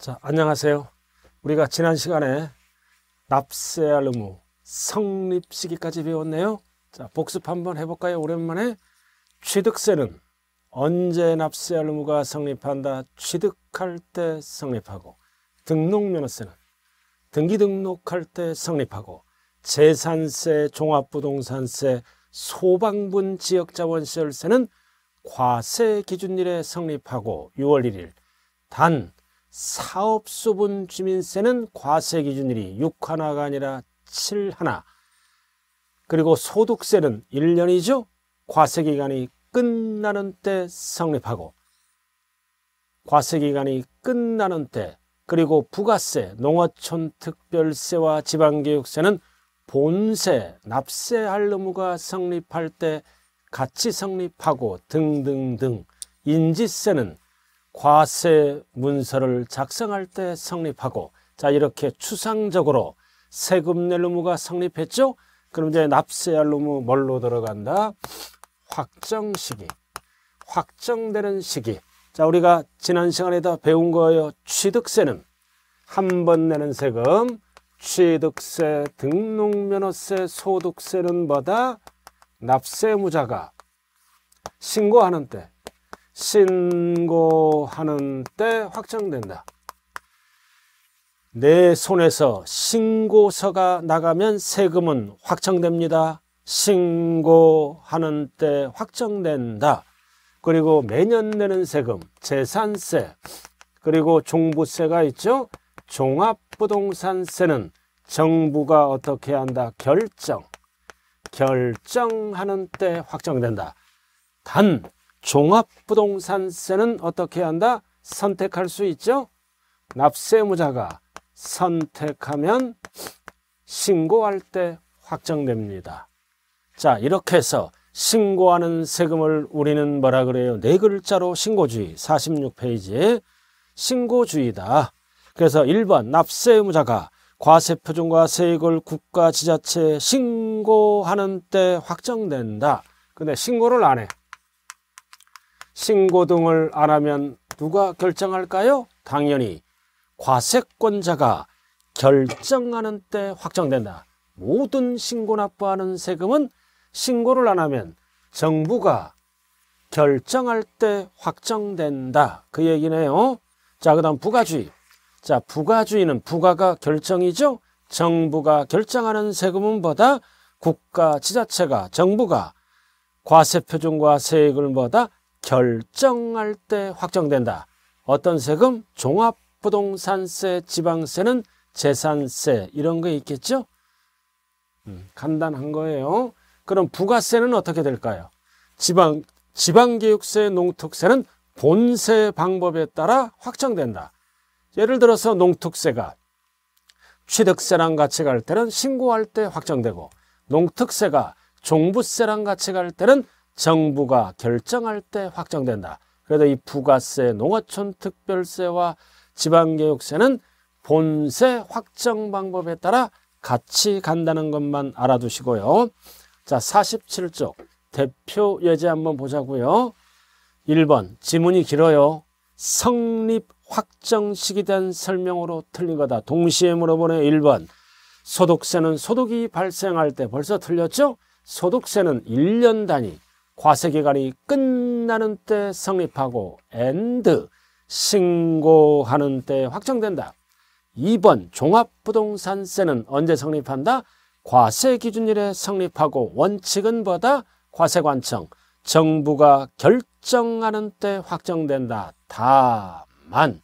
자, 안녕하세요. 우리가 지난 시간에 납세할 의무, 성립 시기까지 배웠네요. 자, 복습 한번 해볼까요? 오랜만에 취득세는 언제 납세할 의무가 성립한다? 취득할 때 성립하고 등록면허세는 등기 등록할 때 성립하고 재산세, 종합부동산세, 소방분 지역자원시설세는 과세 기준일에 성립하고 6월 1일 단 사업수분 주민세는 과세 기준일이 6하나가 아니라 7하나 그리고 소득세는 1년이죠. 과세기간이 끝나는 때 성립하고 과세기간이 끝나는 때 그리고 부가세, 농어촌 특별세와 지방교육세는 본세, 납세할 의무가 성립할 때 같이 성립하고 등등등 인지세는 과세 문서를 작성할 때 성립하고 자 이렇게 추상적으로 세금 낼 의무가 성립했죠? 그럼 이제 납세할 의무 뭘로 들어간다? 확정 시기, 확정되는 시기. 자 우리가 지난 시간에 다 배운 거예요. 취득세는 한 번 내는 세금, 취득세, 등록면허세, 소득세는 뭐다? 납세무자가 신고하는 때 신고하는 때 확정된다. 내 손에서 신고서가 나가면 세금은 확정됩니다. 신고하는 때 확정된다. 그리고 매년 내는 세금, 재산세, 그리고 종부세가 있죠. 종합부동산세는 정부가 어떻게 한다? 결정. 결정하는 때 확정된다. 단 종합부동산세는 어떻게 한다? 선택할 수 있죠? 납세무자가 선택하면 신고할 때 확정됩니다. 자 이렇게 해서 신고하는 세금을 우리는 뭐라 그래요? 네 글자로 신고주의 46페이지에 신고주의다. 그래서 1번 납세 무자가 과세표준과 세액을 국가 지자체에 신고하는 때 확정된다. 근데 신고를 안 해. 신고 등을 안 하면 누가 결정할까요? 당연히 과세권자가 결정하는 때 확정된다. 모든 신고 납부하는 세금은 신고를 안 하면 정부가 결정할 때 확정된다. 그 얘기네요. 자, 그 다음 부가주의. 자, 부가주의는 부가가 결정이죠. 정부가 결정하는 세금은 보다 국가, 지자체가, 정부가 과세표준과 세액을 보다 결정할 때 확정된다. 어떤 세금? 종합부동산세, 지방세는 재산세 이런 거 있겠죠? 음, 간단한 거예요. 그럼 부가세는 어떻게 될까요? 지방, 지방교육세, 농특세는 본세 방법에 따라 확정된다. 예를 들어서 농특세가 취득세랑 같이 갈 때는 신고할 때 확정되고 농특세가 종부세랑 같이 갈 때는 정부가 결정할 때 확정된다. 그래서 이 부가세, 농어촌 특별세와 지방교육세는 본세 확정 방법에 따라 같이 간다는 것만 알아두시고요. 자, 47쪽 대표 예제 한번 보자고요. 1번 지문이 길어요. 성립 확정시기 된 설명으로 틀린 거다. 동시에 물어보는 1번 소득세는 소득이 발생할 때 벌써 틀렸죠? 소득세는 1년 단위 과세기간이 끝나는 때 성립하고 엔드 신고하는 때 확정된다. 2번 종합부동산세는 언제 성립한다? 과세기준일에 성립하고 원칙은 뭐다? 과세관청 정부가 결정하는 때 확정된다. 다만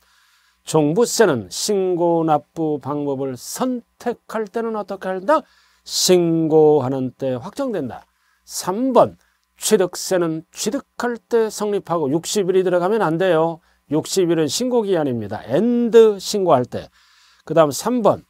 종부세는 신고 납부 방법을 선택할 때는 어떻게 한다? 신고하는 때 확정된다. 3번 취득세는 취득할 때 성립하고 60일이 들어가면 안 돼요. 60일은 신고기한입니다. 엔드 신고할 때. 그 다음 3번,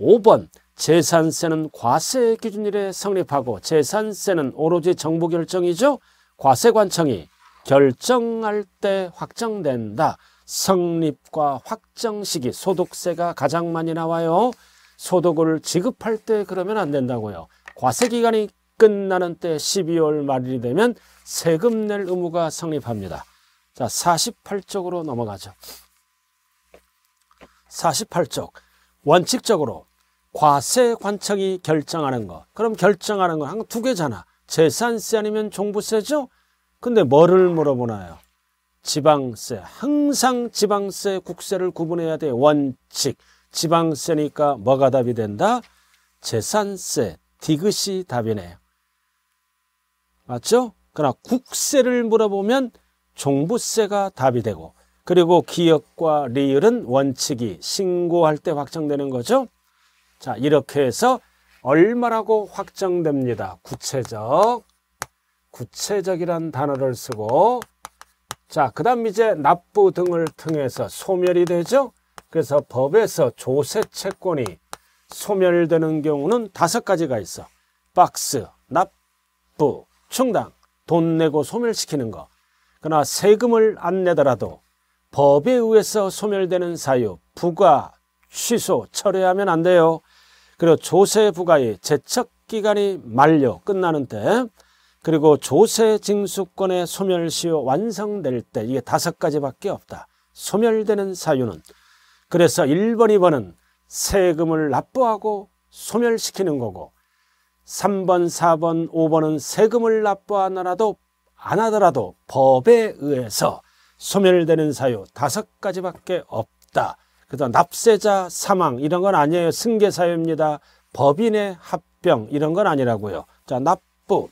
5번 재산세는 과세 기준일에 성립하고 재산세는 오로지 정부 결정이죠. 과세관청이 결정할 때 확정된다. 성립과 확정 시기 소득세가 가장 많이 나와요. 소득을 지급할 때 그러면 안 된다고요. 과세기간이 끝나는 때 12월 말일이 되면 세금 낼 의무가 성립합니다. 자, 48쪽으로 넘어가죠. 48쪽. 원칙적으로 과세 관청이 결정하는 거. 그럼 결정하는 건두 개잖아. 재산세 아니면 종부세죠? 근데 뭐를 물어보나요? 지방세. 항상 지방세, 국세를 구분해야 돼. 원칙. 지방세니까 뭐가 답이 된다? 재산세. 디귿이 답이네요. 맞죠? 그러나 국세를 물어보면 종부세가 답이 되고 그리고 기역과 리을은 원칙이 신고할 때 확정되는 거죠. 자 이렇게 해서 얼마라고 확정됩니다. 구체적 구체적이란 단어를 쓰고 자, 그 다음 이제 납부 등을 통해서 소멸이 되죠. 그래서 법에서 조세 채권이 소멸되는 경우는 다섯 가지가 있어. 박스, 납부, 충당 돈 내고 소멸시키는 것. 그러나 세금을 안 내더라도 법에 의해서 소멸되는 사유, 부과 취소, 철회하면 안 돼요. 그리고 조세 부가의 재척 기간이 만료 끝나는 때 그리고 조세 징수권의 소멸 시효 완성될 때 이게 다섯 가지밖에 없다. 소멸되는 사유는 그래서 1번, 2번은 세금을 납부하고 소멸시키는 거고 3번, 4번, 5번은 세금을 납부하느라도 안 하더라도 법에 의해서 소멸되는 사유 다섯 가지밖에 없다. 그래서 납세자 사망 이런 건 아니에요. 승계 사유입니다. 법인의 합병 이런 건 아니라고요. 자, 납부,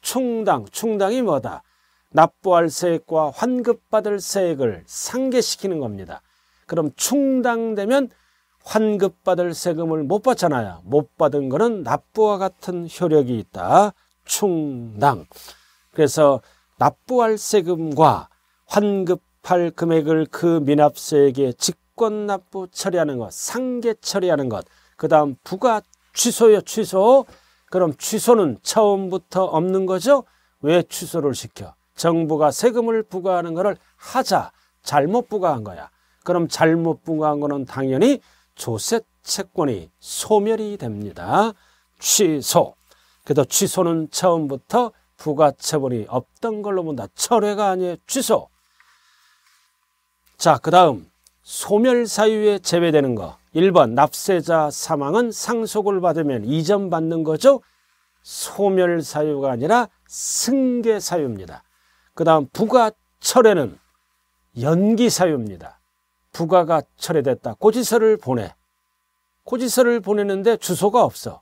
충당, 충당이 뭐다? 납부할 세액과 환급받을 세액을 상계시키는 겁니다. 그럼 충당되면 환급받을 세금을 못 받잖아요. 못 받은 거는 납부와 같은 효력이 있다. 충당. 그래서 납부할 세금과 환급할 금액을 그 미납세에게 직권 납부 처리하는 것, 상계 처리하는 것, 그 다음 부가 취소요, 취소. 그럼 취소는 처음부터 없는 거죠? 왜 취소를 시켜? 정부가 세금을 부과하는 것을 하자. 잘못 부과한 거야. 그럼 잘못 부과한 거는 당연히 조세 채권이 소멸이 됩니다. 취소. 그래서 취소는 처음부터 부가채권이 없던 걸로 본다. 철회가 아니에요. 취소. 자, 그 다음 소멸 사유에 제외되는 거. 1번 납세자 사망은 상속을 받으면 이전 받는 거죠. 소멸 사유가 아니라 승계 사유입니다. 그 다음 부가 철회는 연기 사유입니다. 부과가 철회됐다. 고지서를 보내. 고지서를 보내는데 주소가 없어.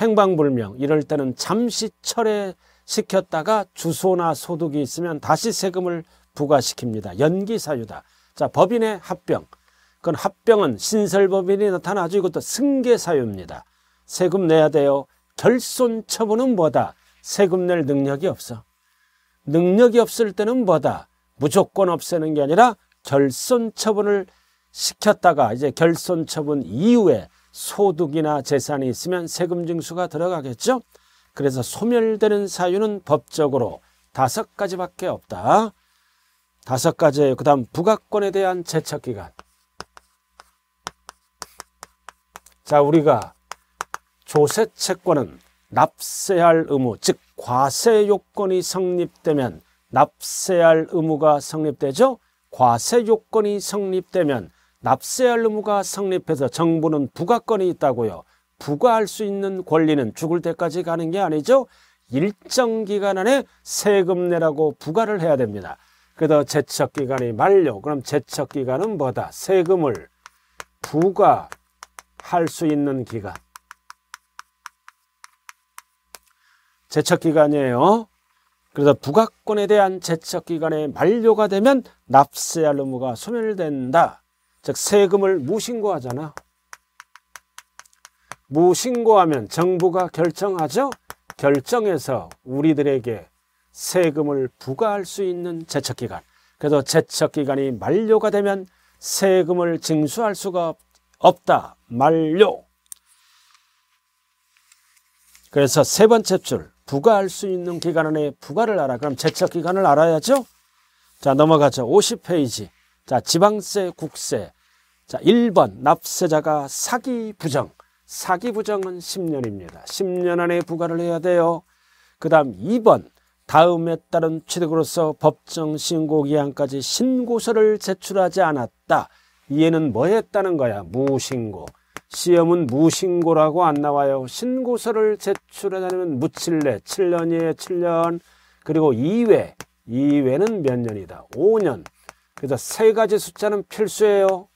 행방불명. 이럴 때는 잠시 철회시켰다가 주소나 소득이 있으면 다시 세금을 부과시킵니다. 연기사유다. 자, 법인의 합병. 그건 합병은 신설법인이 나타나죠. 이것도 승계사유입니다. 세금 내야 돼요. 결손 처분은 뭐다? 세금 낼 능력이 없어. 능력이 없을 때는 뭐다? 무조건 없애는 게 아니라 결손 처분을 시켰다가 이제 결손 처분 이후에 소득이나 재산이 있으면 세금 징수가 들어가겠죠. 그래서 소멸되는 사유는 법적으로 다섯 가지밖에 없다. 다섯 가지예요. 그 다음 부가권에 대한 제척기간. 자 우리가 조세 채권은 납세할 의무 즉 과세 요건이 성립되면 납세할 의무가 성립되죠. 과세 요건이 성립되면 납세할 의무가 성립해서 정부는 부과권이 있다고요. 부과할 수 있는 권리는 죽을 때까지 가는 게 아니죠. 일정 기간 안에 세금 내라고 부과를 해야 됩니다. 그래서 제척 기간이 만료. 그럼 제척 기간은 뭐다? 세금을 부과할 수 있는 기간. 제척 기간이에요. 그래서 부가권에 대한 제척 기간의 만료가 되면 납세할 의무가 소멸된다. 즉 세금을 무신고하잖아. 무신고하면 정부가 결정하죠. 결정해서 우리들에게 세금을 부과할 수 있는 제척 기간. 그래서 제척 기간이 만료가 되면 세금을 징수할 수가 없다. 만료. 그래서 세 번째 줄 부과할 수 있는 기간 안에 부과를 알아. 그럼 제척 기간을 알아야죠. 자, 넘어가죠. 50페이지. 자, 지방세, 국세. 자, 1번 납세자가 사기 부정. 사기 부정은 10년입니다. 10년 안에 부과를 해야 돼요. 그다음 2번 다음에 따른 취득으로서 법정 신고 기한까지 신고서를 제출하지 않았다. 이에는 뭐 했다는 거야? 무신고. 시험은 무신고라고 안 나와요. 신고서를 제출하자면 무칠례 7년이에요. 7년. 그리고 2회. 2회는 몇 년이다. 5년. 그래서 세 가지 숫자는 필수예요.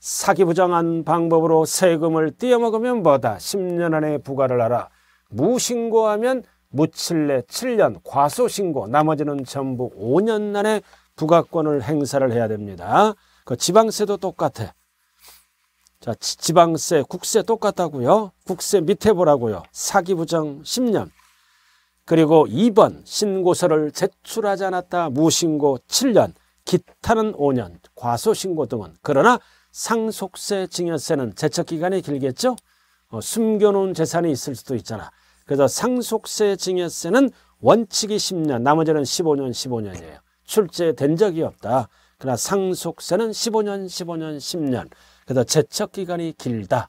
사기 부정한 방법으로 세금을 띄어먹으면 뭐다. 10년 안에 부과를 하라. 무신고하면 무칠례 7년, 과소신고, 나머지는 전부 5년 안에 부가권을 행사를 해야 됩니다. 그 지방세도 똑같아. 자, 지방세, 국세 똑같다고요. 국세 밑에 보라고요. 사기부정 10년. 그리고 2번 신고서를 제출하지 않았다. 무신고 7년. 기타는 5년. 과소신고 등은. 그러나 상속세, 증여세는 제척기간이 길겠죠. 어, 숨겨놓은 재산이 있을 수도 있잖아. 그래서 상속세, 증여세는 원칙이 10년, 나머지는 15년, 15년이에요. 출제된 적이 없다. 그러나 상속세는 15년, 15년, 10년. 그래서 제척 기간이 길다.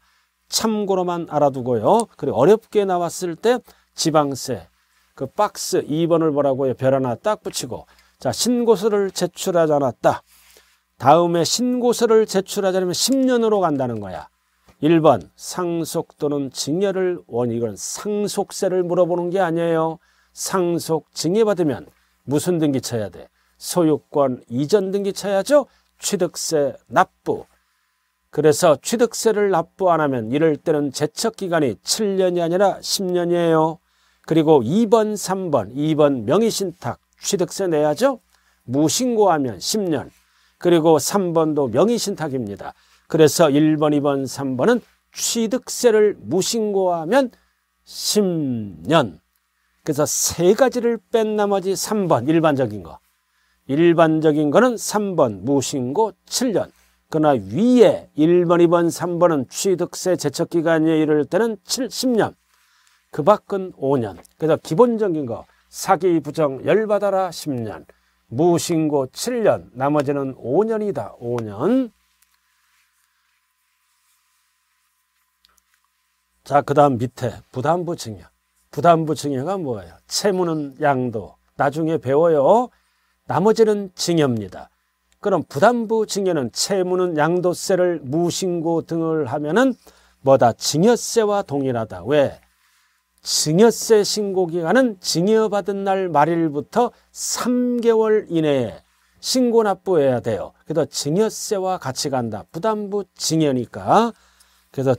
참고로만 알아두고요. 그리고 어렵게 나왔을 때 지방세 그 박스 2번을 뭐라고 요별 하나 딱 붙이고 자 신고서를 제출하지 않았다. 다음에 신고서를 제출하지 않으면 10년으로 간다는 거야. 1번 상속 또는 증여를 원 이건 상속세를 물어보는 게 아니에요. 상속 증여받으면 무슨 등기 쳐야 돼? 소유권 이전 등기 쳐야죠. 취득세 납부 그래서 취득세를 납부 안 하면 이럴 때는 제척기간이 7년이 아니라 10년이에요. 그리고 2번, 3번, 2번 명의신탁 취득세 내야죠. 무신고하면 10년. 그리고 3번도 명의신탁입니다. 그래서 1번, 2번, 3번은 취득세를 무신고하면 10년. 그래서 세 가지를 뺀 나머지 3번 일반적인 거. 일반적인 거는 3번 무신고 7년. 그러나 위에 1번, 2번, 3번은 취득세 제척기간에 이를 때는 7, 0년그 밖은 5년. 그래서 기본적인 거 사기 부정 열받아라 10년, 무신고 7년, 나머지는 5년이다. 5년. 자, 그 다음 밑에 부담부 증여. 부담부 증여가 뭐예요? 채무는 양도. 나중에 배워요. 나머지는 증여입니다. 그럼 부담부 증여는 채무는 양도세를 무신고 등을 하면은 뭐다 증여세와 동일하다. 왜? 증여세 신고 기간은 증여받은 날 말일부터 3개월 이내에 신고 납부해야 돼요. 그래서 증여세와 같이 간다. 부담부 증여니까. 그래서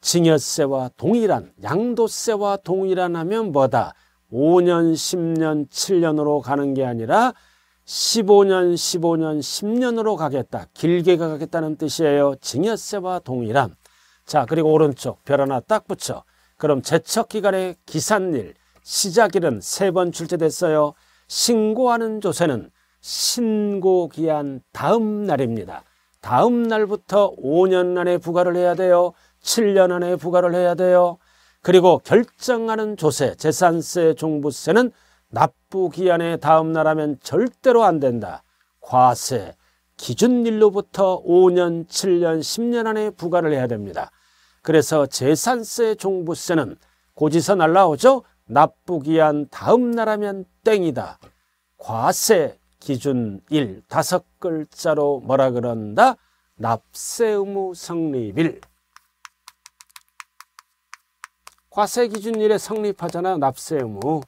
증여세와 동일한 양도세와 동일한 하면 뭐다? 5년, 10년, 7년으로 가는 게 아니라 15년, 15년, 10년으로 가겠다. 길게 가겠다는 뜻이에요. 증여세와 동일함. 자, 그리고 오른쪽 별 하나 딱 붙여. 그럼 제척기간의 기산일, 시작일은 세 번 출제됐어요. 신고하는 조세는 신고기한 다음 날입니다. 다음 날부터 5년 안에 부과를 해야 돼요. 7년 안에 부과를 해야 돼요. 그리고 결정하는 조세, 재산세, 종부세는 납부 기한의 다음 날하면 절대로 안 된다. 과세, 기준일로부터 5년, 7년, 10년 안에 부과를 해야 됩니다. 그래서 재산세, 종부세는 고지서 날라오죠? 납부 기한 다음 날하면 땡이다. 과세, 기준 일 다섯 글자로 뭐라 그런다? 납세 의무 성립일. 과세 기준 일에 성립하잖아 납세 의무.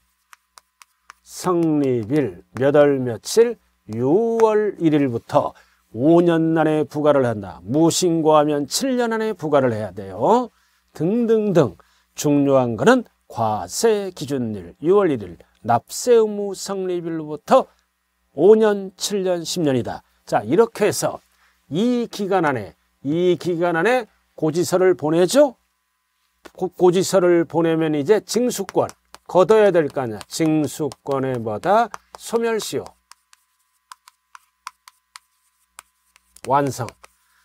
성립일 몇월 며칠 6월 1일부터 5년 안에 부과를 한다. 무신고하면 7년 안에 부과를 해야 돼요. 등등등 중요한 것은 과세 기준일 6월 1일 납세 의무 성립일로부터 5년, 7년, 10년이다. 자 이렇게 해서 이 기간 안에 이 기간 안에 고지서를 보내죠. 고, 고지서를 보내면 이제 징수권 거둬야 될 거 아니야. 징수권에 뭐다? 소멸시효. 완성.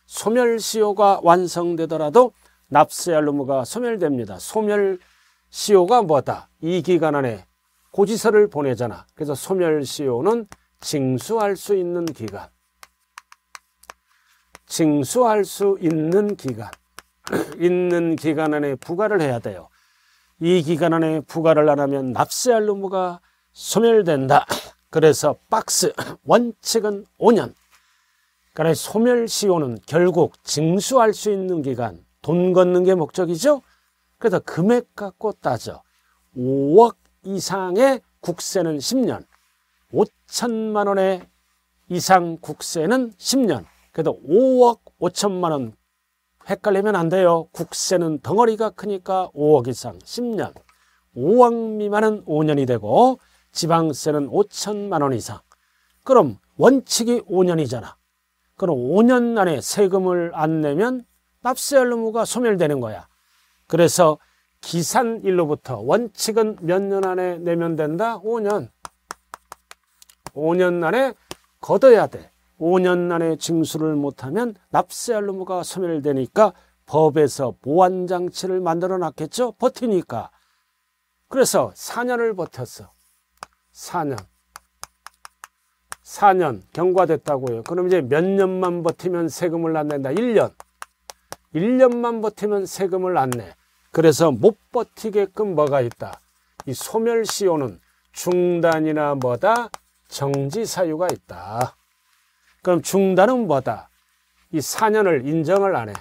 소멸시효가 완성되더라도 납세알루무가 소멸됩니다. 소멸시효가 뭐다? 이 기간 안에 고지서를 보내잖아. 그래서 소멸시효는 징수할 수 있는 기간. 징수할 수 있는 기간. 있는 기간 안에 부과를 해야 돼요. 이 기간 안에 부과를 안 하면 납세할 의무가 소멸된다. 그래서 박스 원칙은 5년. 그러니까 소멸시효는 결국 징수할 수 있는 기간, 돈 걷는 게 목적이죠. 그래서 금액 갖고 따져 5억 이상의 국세는 10년, 5천만 원의 이상 국세는 10년, 그래도 5억 5천만 원 헷갈리면 안 돼요. 국세는 덩어리가 크니까 5억 이상 10년, 5억 미만은 5년이 되고 지방세는 5천만 원 이상. 그럼 원칙이 5년이잖아. 그럼 5년 안에 세금을 안 내면 납세할 의무가 소멸되는 거야. 그래서 기산일로부터 원칙은 몇 년 안에 내면 된다? 5년. 5년 안에 걷어야 돼. 5년 안에 징수를 못하면 납세할루무가 소멸되니까 법에서 보완장치를 만들어 놨겠죠? 버티니까. 그래서 4년을 버텼어. 4년. 4년 경과됐다고요. 그럼 이제 몇 년만 버티면 세금을 안 낸다. 1년. 1년만 버티면 세금을 안 내. 그래서 못 버티게끔 뭐가 있다. 이 소멸시효는 중단이나 뭐다 정지사유가 있다. 그럼 중단은 뭐다? 이 4년을 인정을 안 해.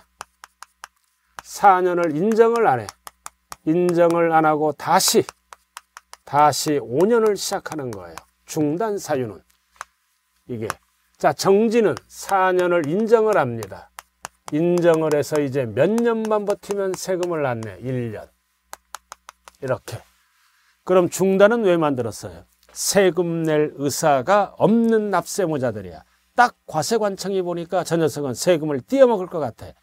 4년을 인정을 안 해. 인정을 안 하고 다시 다시 5년을 시작하는 거예요. 중단 사유는 이게 자 정지는 4년을 인정을 합니다. 인정을 해서 이제 몇 년만 버티면 세금을 안 내. 1년 이렇게 그럼 중단은 왜 만들었어요? 세금 낼 의사가 없는 납세모자들이야. 딱 과세관청이 보니까 저 녀석은 세금을 떼어먹을것 같아.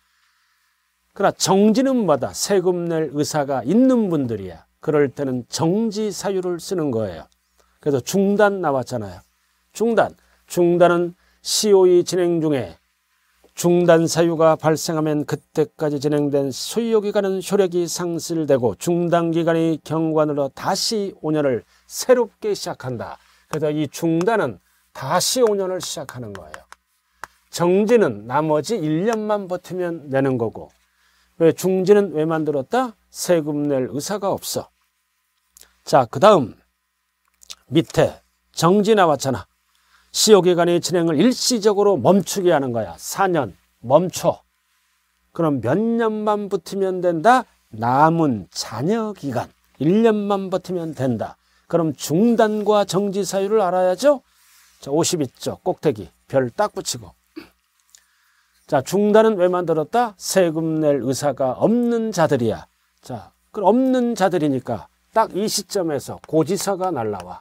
그러나 정지는 마다 세금 낼 의사가 있는 분들이야. 그럴 때는 정지 사유를 쓰는 거예요. 그래서 중단 나왔잖아요. 중단. 중단은 COE 진행 중에 중단 사유가 발생하면 그때까지 진행된 소유 기간은 효력이 상실되고 중단 기간이 경관으로 다시 5년을 새롭게 시작한다. 그래서 이 중단은 다시 5년을 시작하는 거예요. 정지는 나머지 1년만 버티면 내는 거고 왜 중지는 왜 만들었다? 세금 낼 의사가 없어. 자, 그 다음 밑에 정지 나왔잖아. 시효기간의 진행을 일시적으로 멈추게 하는 거야. 4년 멈춰. 그럼 몇 년만 버티면 된다? 남은 잔여 기간 1년만 버티면 된다. 그럼 중단과 정지 사유를 알아야죠. 자, 52쪽 꼭대기 별 딱 붙이고 자, 중단은 왜 만들었다? 세금 낼 의사가 없는 자들이야. 자, 그럼 없는 자들이니까 딱 이 시점에서 고지서가 날라와.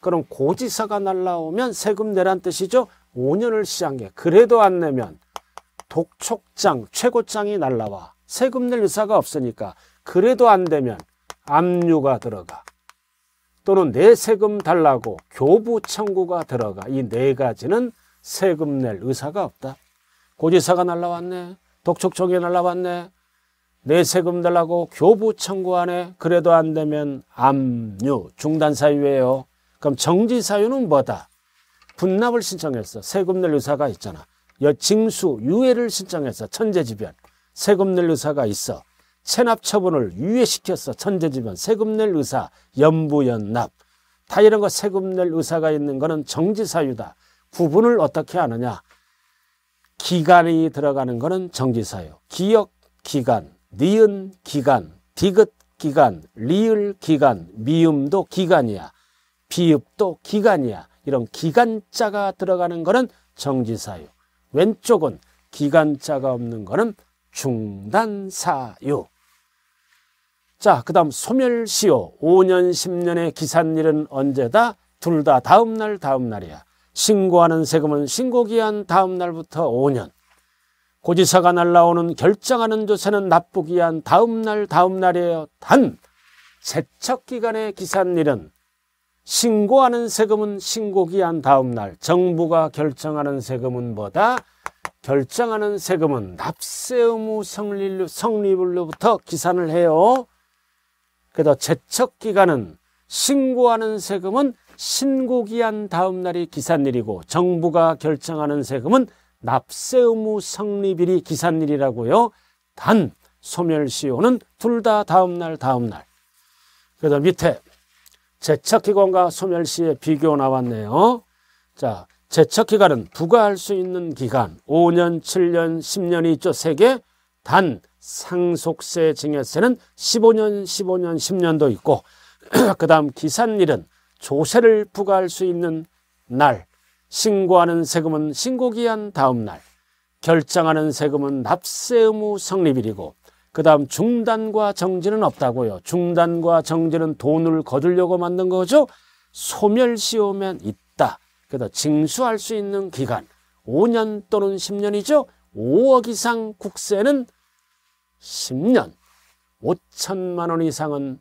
그럼 고지서가 날라오면 세금 내란 뜻이죠. 5년을 시한게 그래도 안 내면 독촉장, 최고장이 날라와. 세금 낼 의사가 없으니까 그래도 안 되면 압류가 들어가. 또는 내 세금 달라고 교부 청구가 들어가 이 네 가지는 세금 낼 의사가 없다. 고지사가 날라왔네. 독촉청에 날라왔네. 내 세금 달라고 교부 청구하네. 그래도 안 되면 압류 중단 사유예요. 그럼 정지 사유는 뭐다? 분납을 신청했어. 세금 낼 의사가 있잖아. 여징수 유예를 신청했어. 천재지변. 세금 낼 의사가 있어. 체납 처분을 유예시켜서 천재지변, 세금 낼 의사, 연부연납 다 이런 거 세금 낼 의사가 있는 거는 정지사유다. 구분을 어떻게 하느냐. 기간이 들어가는 거는 정지사유. 기억 기간, 니은 기간, 디귿 기간, 리을 기간, 미음도 기간이야. 비읍도 기간이야. 이런 기간자가 들어가는 거는 정지사유. 왼쪽은 기간자가 없는 거는 중단사유. 자, 그 다음 소멸시효 5년 10년의 기산일은 언제다? 둘 다 다음날 다음날이야. 신고하는 세금은 신고기한 다음날부터 5년. 고지서가 날라오는 결정하는 조세는 납부기한 다음날 다음날이에요. 단 세척기간의 기산일은 신고하는 세금은 신고기한 다음날 정부가 결정하는 세금은 뭐다? 결정하는 세금은 납세 의무 성립, 성립으로부터 기산을 해요. 그래서 제척 기간은 신고하는 세금은 신고기한 다음 날이 기산일이고 정부가 결정하는 세금은 납세 의무 성립일이 기산일이라고요. 단 소멸시효는 둘 다 다음 날 다음 날. 그래서 밑에 제척기간과 소멸시의 비교 나왔네요. 자, 제척기간은 부과할 수 있는 기간 5년, 7년, 10년이 있죠. 세개 단 상속세 증여세는 15년, 15년, 10년도 있고 그 다음 기산일은 조세를 부과할 수 있는 날 신고하는 세금은 신고기한 다음 날 결정하는 세금은 납세 의무 성립일이고 그 다음 중단과 정지는 없다고요. 중단과 정지는 돈을 거두려고 만든 거죠. 소멸시효면 있다. 그래서 징수할 수 있는 기간 5년 또는 10년이죠. 5억 이상 국세는 10년 5천만 원 이상은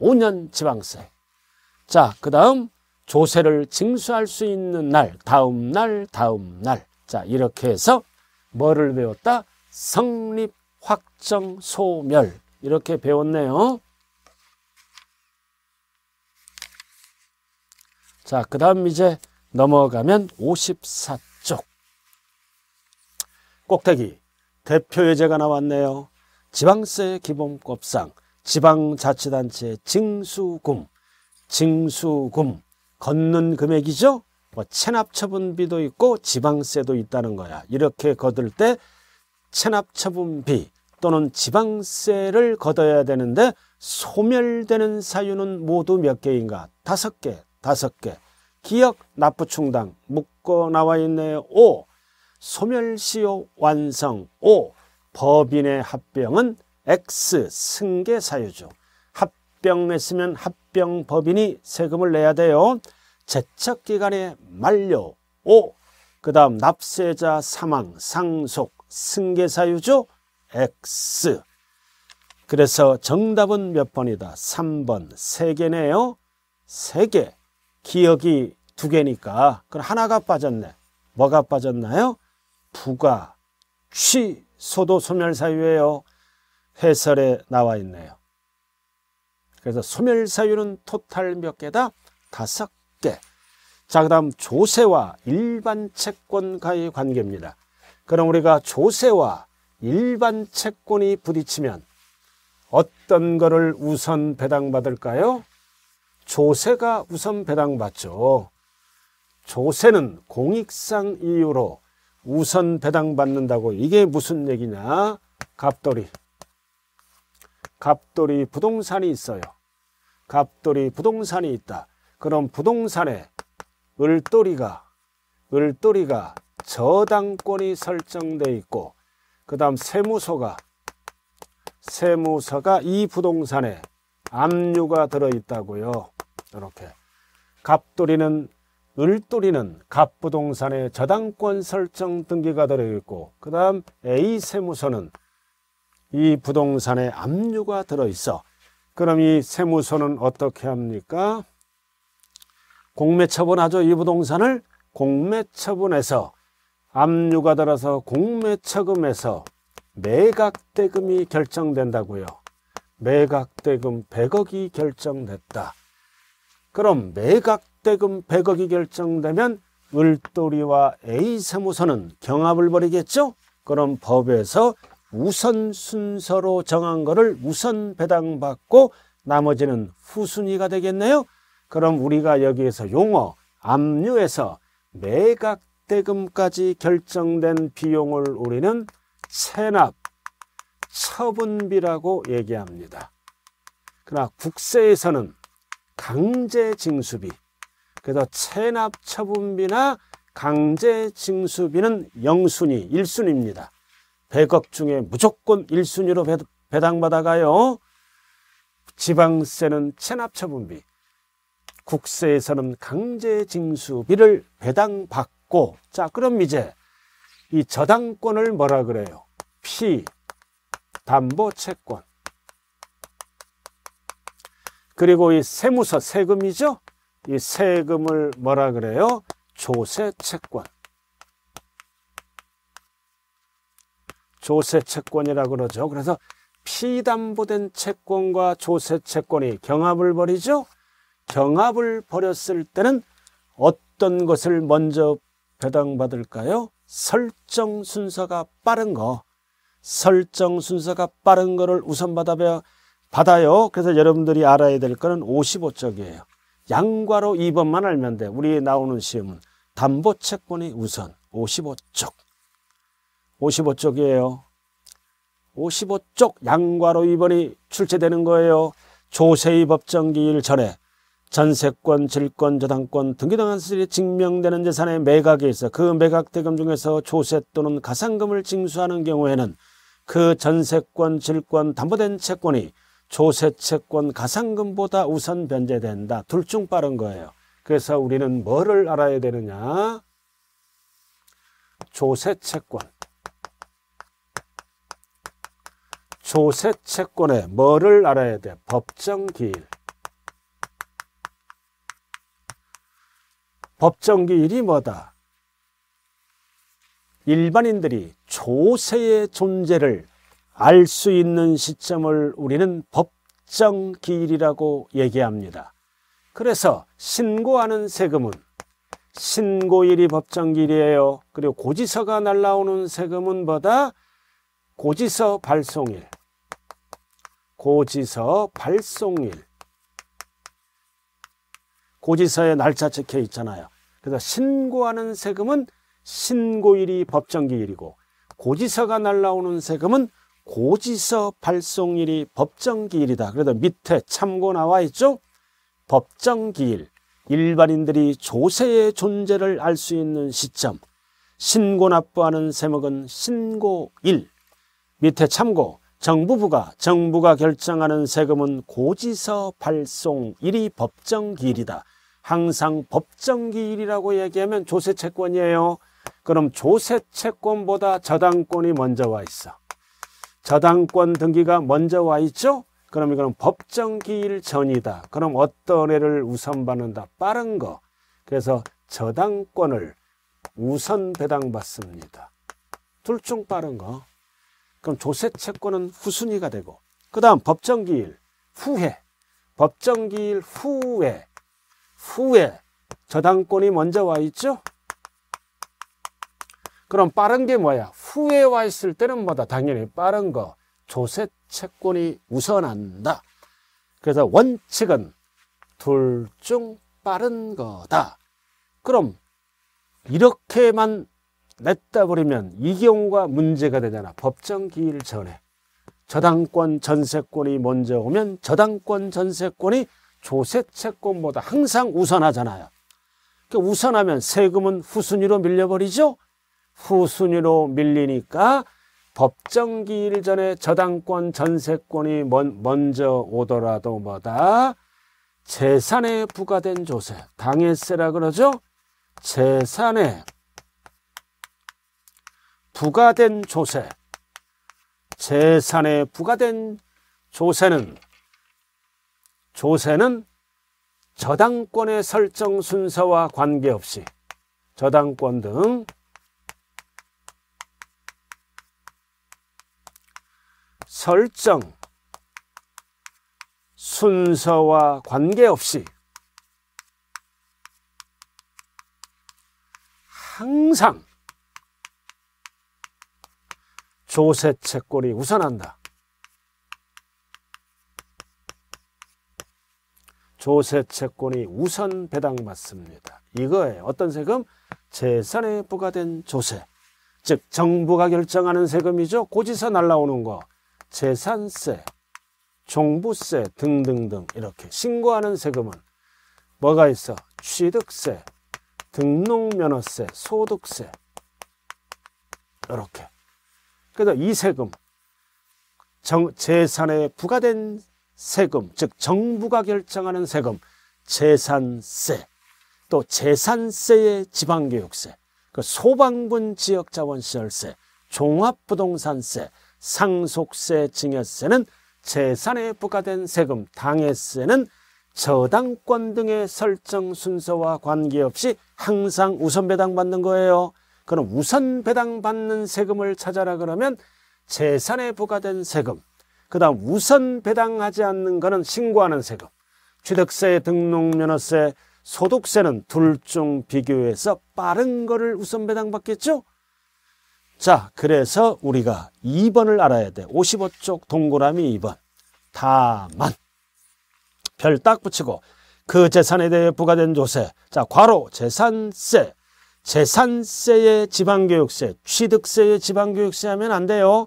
5년 지방세. 자, 그 다음 조세를 징수할 수 있는 날, 다음 날, 다음 날. 자, 이렇게 해서 뭐를 배웠다? 성립, 확정, 소멸. 이렇게 배웠네요. 자, 그 다음 이제 넘어가면 54쪽. 꼭대기. 대표예제가 나왔네요. 지방세 기본법상 지방자치단체 징수금, 징수금 걷는 금액이죠. 뭐 체납처분비도 있고 지방세도 있다는 거야. 이렇게 거둘 때 체납처분비 또는 지방세를 거둬야 되는데 소멸되는 사유는 모두 몇 개인가? 다섯 개, 다섯 개. 기억 납부충당 묶어 나와 있네요. 오 소멸시효 완성 O 법인의 합병은 X 승계 사유죠. 합병했으면 합병 법인이 세금을 내야 돼요. 제척기간의 만료 O 그 다음 납세자 사망 상속 승계 사유죠. X 그래서 정답은 몇 번이다? 3번 3개네요. 3개 기억이 두개니까 그럼 하나가 빠졌네. 뭐가 빠졌나요? 부가, 취, 소도 소멸사유예요. 해설에 나와 있네요. 그래서 소멸사유는 토탈 몇 개다? 다섯 개. 자, 그 다음 조세와 일반 채권과의 관계입니다. 그럼 우리가 조세와 일반 채권이 부딪히면 어떤 거를 우선 배당받을까요? 조세가 우선 배당받죠. 조세는 공익상 이유로 우선 배당받는다고 이게 무슨 얘기냐 갑돌이 갑돌이 부동산이 있어요 갑돌이 부동산이 있다 그럼 부동산에 을돌이가 을돌이가 저당권이 설정돼 있고 그 다음 세무서가 세무서가 이 부동산에 압류가 들어있다고요 이렇게 갑돌이는 을돌이는 갑부동산의 저당권 설정 등기가 들어있고 그 다음 A세무서는 이 부동산에 압류가 들어있어 그럼 이 세무서는 어떻게 합니까? 공매처분하죠. 이 부동산을 공매처분해서 압류가 들어서 공매처금에서 매각대금이 결정된다고요. 매각대금 100억이 결정됐다. 그럼 매각 역대금 100억이 결정되면 을돌이와 a 세무서는 경합을 벌이겠죠? 그럼 법에서 우선순서로 정한 거를 우선 배당받고 나머지는 후순위가 되겠네요. 그럼 우리가 여기에서 용어, 압류에서 매각대금까지 결정된 비용을 우리는 체납, 처분비라고 얘기합니다. 그러나 국세에서는 강제징수비, 그래서 체납 처분비나 강제 징수비는 영순위1순위입니다 100억 중에 무조건 일순위로 배당받아 가요. 지방세는 체납 처분비, 국세에서는 강제 징수비를 배당받고 자, 그럼 이제 이 저당권을 뭐라 그래요? 피 담보 채권. 그리고 이 세무서 세금이죠. 이 세금을 뭐라 그래요? 조세 채권. 조세 채권이라 그러죠. 그래서 피담보된 채권과 조세 채권이 경합을 벌이죠. 경합을 벌였을 때는 어떤 것을 먼저 배당받을까요? 설정 순서가 빠른 거. 설정 순서가 빠른 거를 우선 받아요. 그래서 여러분들이 알아야 될 거는 55쪽이에요. 양과로 2번만 알면 돼. 우리 나오는 시험은 담보 채권이 우선 55쪽. 55쪽이에요. 55쪽 양과로 2번이 출제되는 거예요. 조세의 법정기일 전에 전세권, 질권, 저당권 등기당한 사실이 증명되는 재산의 매각에 있어 그 매각 대금 중에서 조세 또는 가상금을 징수하는 경우에는 그 전세권, 질권, 담보된 채권이 조세 채권 가상금보다 우선 변제된다. 둘 중 빠른 거예요. 그래서 우리는 뭐를 알아야 되느냐? 조세 채권. 조세 채권에 뭐를 알아야 돼? 법정 기일. 법정 기일이 뭐다? 일반인들이 조세의 존재를 알수 있는 시점을 우리는 법정 기일이라고 얘기합니다. 그래서 신고하는 세금은 신고일이 법정기일이에요. 그리고 고지서가 날라오는 세금은 보다 고지서 발송일, 고지서 발송일, 고지서에 날짜 적혀 있잖아요. 그래서 신고하는 세금은 신고일이 법정기일이고 고지서가 날라오는 세금은 고지서 발송일이 법정기일이다. 그래도 밑에 참고 나와 있죠? 법정기일, 일반인들이 조세의 존재를 알 수 있는 시점, 신고 납부하는 세목은 신고일, 밑에 참고 정부부가 정부가 결정하는 세금은 고지서 발송일이 법정기일이다. 항상 법정기일이라고 얘기하면 조세채권이에요. 그럼 조세채권보다 저당권이 먼저 와 있어. 저당권 등기가 먼저 와 있죠? 그럼 이거 법정기일 전이다. 그럼 어떤 애를 우선 받는다? 빠른 거. 그래서 저당권을 우선 배당받습니다. 둘 중 빠른 거. 그럼 조세채권은 후순위가 되고 그 다음 법정기일 후에 법정기일 후에 후에 저당권이 먼저 와 있죠? 그럼 빠른 게 뭐야? 후에 와 있을 때는 뭐다? 당연히 빠른 거. 조세 채권이 우선한다. 그래서 원칙은 둘 중 빠른 거다. 그럼 이렇게만 냈다 버리면 이 경우가 문제가 되잖아. 법정 기일 전에. 저당권 전세권이 먼저 오면 저당권 전세권이 조세 채권보다 항상 우선하잖아요. 그 우선하면 세금은 후순위로 밀려버리죠. 후순위로 밀리니까 법정기일 전에 저당권 전세권이 먼, 저 오더라도 뭐다 재산에 부과된 조세 당해세라 그러죠 재산에 부과된 조세 재산에 부과된 조세는 조세는 저당권의 설정 순서와 관계없이 저당권 등 설정, 순서와 관계없이 항상 조세 채권이 우선한다. 조세 채권이 우선 배당받습니다. 이거에 어떤 세금? 재산에 부과된 조세. 즉 정부가 결정하는 세금이죠. 고지서 날라오는 거. 재산세, 종부세 등등등 이렇게 신고하는 세금은 뭐가 있어? 취득세, 등록면허세, 소득세 이렇게 그래서 이 세금 정, 재산에 부과된 세금 즉 정부가 결정하는 세금 재산세 또 재산세의 지방교육세 그 소방분 지역자원시설세 종합부동산세 상속세, 증여세는 재산에 부과된 세금, 당해세는 저당권 등의 설정 순서와 관계없이 항상 우선 배당받는 거예요. 그럼 우선 배당받는 세금을 찾아라 그러면 재산에 부과된 세금, 그 다음 우선 배당하지 않는 거는 신고하는 세금, 취득세, 등록면허세, 소득세는 둘 중 비교해서 빠른 거를 우선 배당받겠죠? 자, 그래서 우리가 2번을 알아야 돼. 55쪽 동그라미 2번. 다만. 별 딱 붙이고 그 재산에 대해 부과된 조세. 자, 과로 재산세. 재산세의 지방교육세, 취득세의 지방교육세 하면 안 돼요.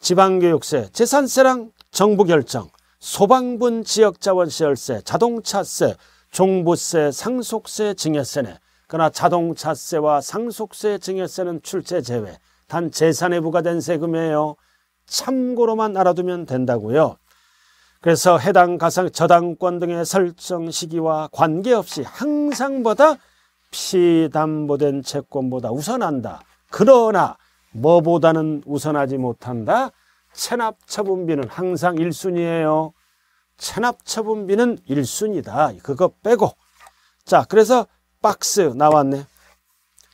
지방교육세, 재산세랑 정부 결정, 소방분 지역자원시열세 자동차세, 종부세, 상속세, 증여세네. 그러나 자동차세와 상속세, 증여세는 출제 제외, 단 재산에 부과된 세금이에요. 참고로만 알아두면 된다고요. 그래서 해당 가상 저당권 등의 설정 시기와 관계없이 항상보다 피담보된 채권보다 우선한다. 그러나 뭐보다는 우선하지 못한다. 체납 처분비는 항상 1순위예요. 체납 처분비는 1순위다. 그거 빼고. 자, 그래서 박스 나왔네.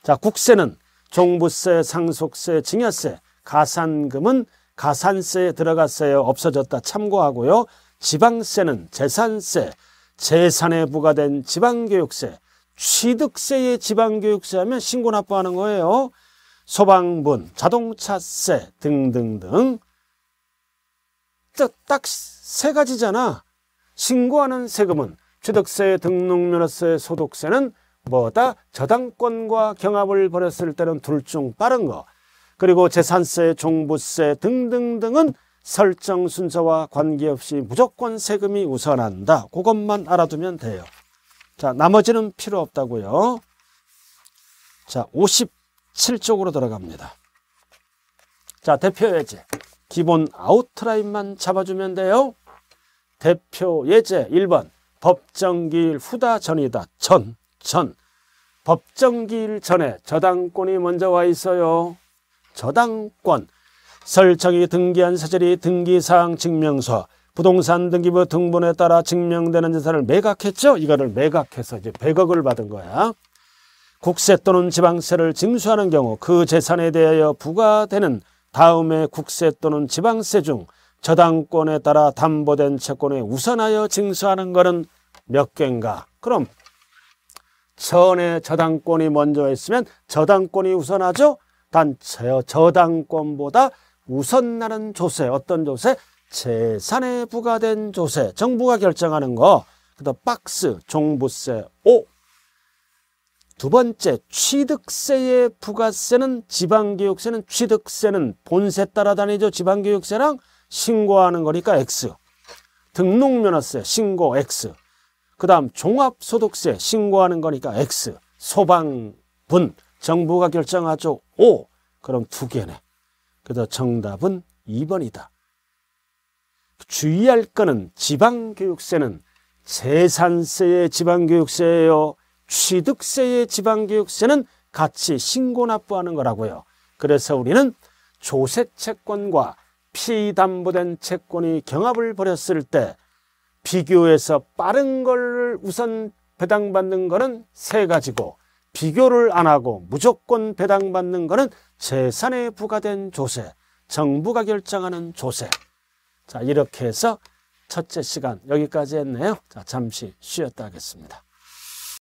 자, 국세는 종부세, 상속세, 증여세, 가산금은 가산세에 들어갔어요. 없어졌다. 참고하고요. 지방세는 재산세, 재산에 부과된 지방교육세, 취득세의 지방교육세 하면 신고 납부하는 거예요. 소방분, 자동차세 등등등. 딱 세 가지잖아. 신고하는 세금은 취득세, 등록면허세, 소득세는 뭐다? 저당권과 경합을 벌였을 때는 둘 중 빠른 거 그리고 재산세, 종부세 등등등은 설정 순서와 관계없이 무조건 세금이 우선한다. 그것만 알아두면 돼요. 자, 나머지는 필요 없다고요. 자, 57쪽으로 들어갑니다. 자, 대표 예제. 기본 아웃라인만 잡아주면 돼요. 대표 예제 1번. 법정기일 후다 전이다. 전. 전 법정기일 전에 저당권이 먼저 와 있어요. 저당권 설청이 등기한 사절이 등기사항 증명서 부동산 등기부 등본에 따라 증명되는 재산을 매각했죠. 이거를 매각해서 이제 100억을 받은 거야. 국세 또는 지방세를 징수하는 경우 그 재산에 대하여 부과되는 다음의 국세 또는 지방세 중 저당권에 따라 담보된 채권에 우선하여 징수하는 것은 몇 개인가? 그럼 전에 저당권이 먼저 했으면 저당권이 우선하죠. 단 저당권보다 우선나는 조세, 어떤 조세? 재산에 부과된 조세, 정부가 결정하는 거. 그다음 박스, 종부세 5. 두 번째, 취득세의 부가세는 지방교육세는 취득세는 본세 따라다니죠. 지방교육세랑 신고하는 거니까 X. 등록면허세, 신고 X. 그 다음 종합소득세 신고하는 거니까 X 소방분 정부가 결정하죠 O 그럼 두 개네 그래서 정답은 2번이다 주의할 거는 지방교육세는 재산세의 지방교육세예요 취득세의 지방교육세는 같이 신고 납부하는 거라고요 그래서 우리는 조세채권과 피담보된 채권이 경합을 벌였을 때 비교해서 빠른 걸 우선 배당받는 거는 세 가지고 비교를 안 하고 무조건 배당받는 거는 재산에 부과된 조세, 정부가 결정하는 조세. 자, 이렇게 해서 첫째 시간 여기까지 했네요. 자, 잠시 쉬었다 하겠습니다.